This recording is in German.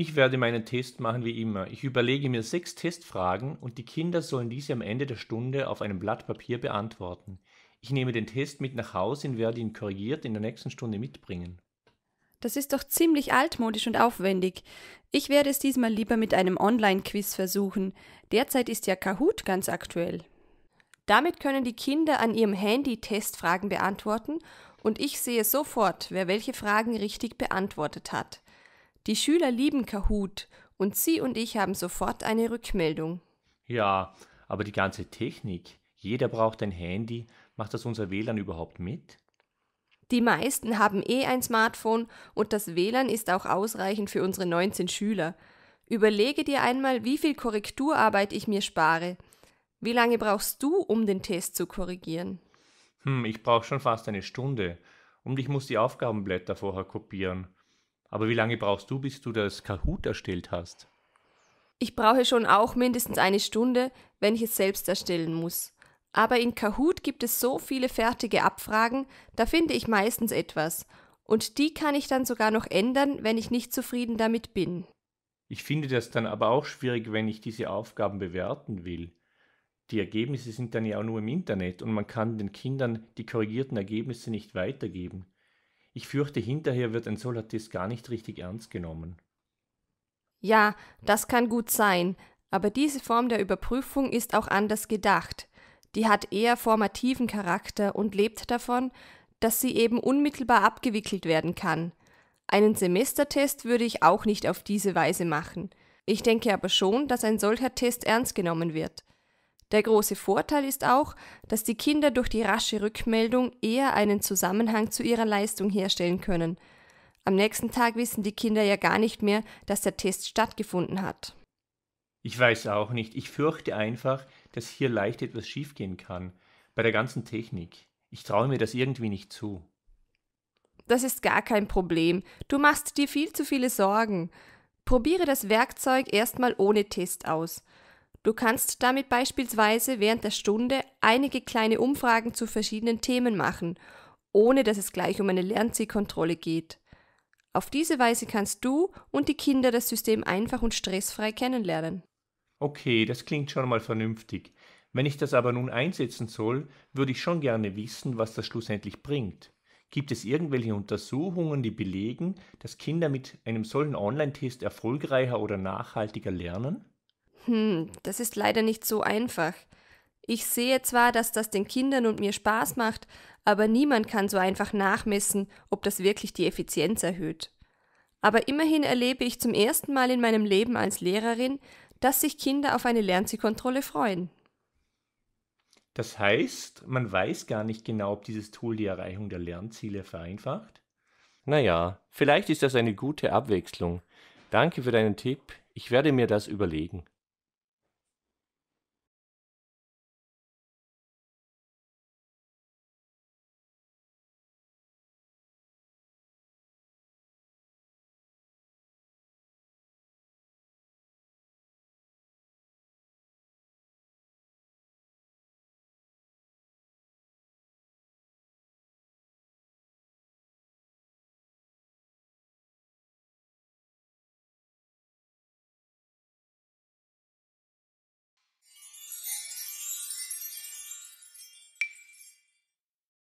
Ich werde meinen Test machen wie immer. Ich überlege mir sechs Testfragen und die Kinder sollen diese am Ende der Stunde auf einem Blatt Papier beantworten. Ich nehme den Test mit nach Hause und werde ihn korrigiert in der nächsten Stunde mitbringen. Das ist doch ziemlich altmodisch und aufwendig. Ich werde es diesmal lieber mit einem Online-Quiz versuchen. Derzeit ist ja Kahoot ganz aktuell. Damit können die Kinder an ihrem Handy Testfragen beantworten und ich sehe sofort, wer welche Fragen richtig beantwortet hat. Die Schüler lieben Kahoot und Sie und ich haben sofort eine Rückmeldung. Ja, aber die ganze Technik, jeder braucht ein Handy, macht das unser WLAN überhaupt mit? Die meisten haben eh ein Smartphone und das WLAN ist auch ausreichend für unsere 19 Schüler. Überlege dir einmal, wie viel Korrekturarbeit ich mir spare. Wie lange brauchst du, um den Test zu korrigieren? Hm, ich brauche schon fast eine Stunde. Und ich muss die Aufgabenblätter vorher kopieren. Aber wie lange brauchst du, bis du das Kahoot erstellt hast? Ich brauche schon auch mindestens eine Stunde, wenn ich es selbst erstellen muss. Aber in Kahoot gibt es so viele fertige Abfragen, da finde ich meistens etwas. Und die kann ich dann sogar noch ändern, wenn ich nicht zufrieden damit bin. Ich finde das dann aber auch schwierig, wenn ich diese Aufgaben bewerten will. Die Ergebnisse sind dann ja auch nur im Internet und man kann den Kindern die korrigierten Ergebnisse nicht weitergeben. Ich fürchte, hinterher wird ein Solatiss gar nicht richtig ernst genommen. Ja, das kann gut sein, aber diese Form der Überprüfung ist auch anders gedacht. Die hat eher formativen Charakter und lebt davon, dass sie eben unmittelbar abgewickelt werden kann. Einen Semestertest würde ich auch nicht auf diese Weise machen. Ich denke aber schon, dass ein solcher Test ernst genommen wird. Der große Vorteil ist auch, dass die Kinder durch die rasche Rückmeldung eher einen Zusammenhang zu ihrer Leistung herstellen können. Am nächsten Tag wissen die Kinder ja gar nicht mehr, dass der Test stattgefunden hat. Ich weiß auch nicht. Ich fürchte einfach, dass hier leicht etwas schiefgehen kann. Bei der ganzen Technik. Ich traue mir das irgendwie nicht zu. Das ist gar kein Problem. Du machst dir viel zu viele Sorgen. Probiere das Werkzeug erstmal ohne Test aus. Du kannst damit beispielsweise während der Stunde einige kleine Umfragen zu verschiedenen Themen machen, ohne dass es gleich um eine Lernzielkontrolle geht. Auf diese Weise kannst du und die Kinder das System einfach und stressfrei kennenlernen. Okay, das klingt schon mal vernünftig. Wenn ich das aber nun einsetzen soll, würde ich schon gerne wissen, was das schlussendlich bringt. Gibt es irgendwelche Untersuchungen, die belegen, dass Kinder mit einem solchen Online-Test erfolgreicher oder nachhaltiger lernen? Hm, das ist leider nicht so einfach. Ich sehe zwar, dass das den Kindern und mir Spaß macht, aber niemand kann so einfach nachmessen, ob das wirklich die Effizienz erhöht. Aber immerhin erlebe ich zum ersten Mal in meinem Leben als Lehrerin, dass sich Kinder auf eine Lernzielkontrolle freuen. Das heißt, man weiß gar nicht genau, ob dieses Tool die Erreichung der Lernziele vereinfacht? Naja, vielleicht ist das eine gute Abwechslung. Danke für deinen Tipp. Ich werde mir das überlegen.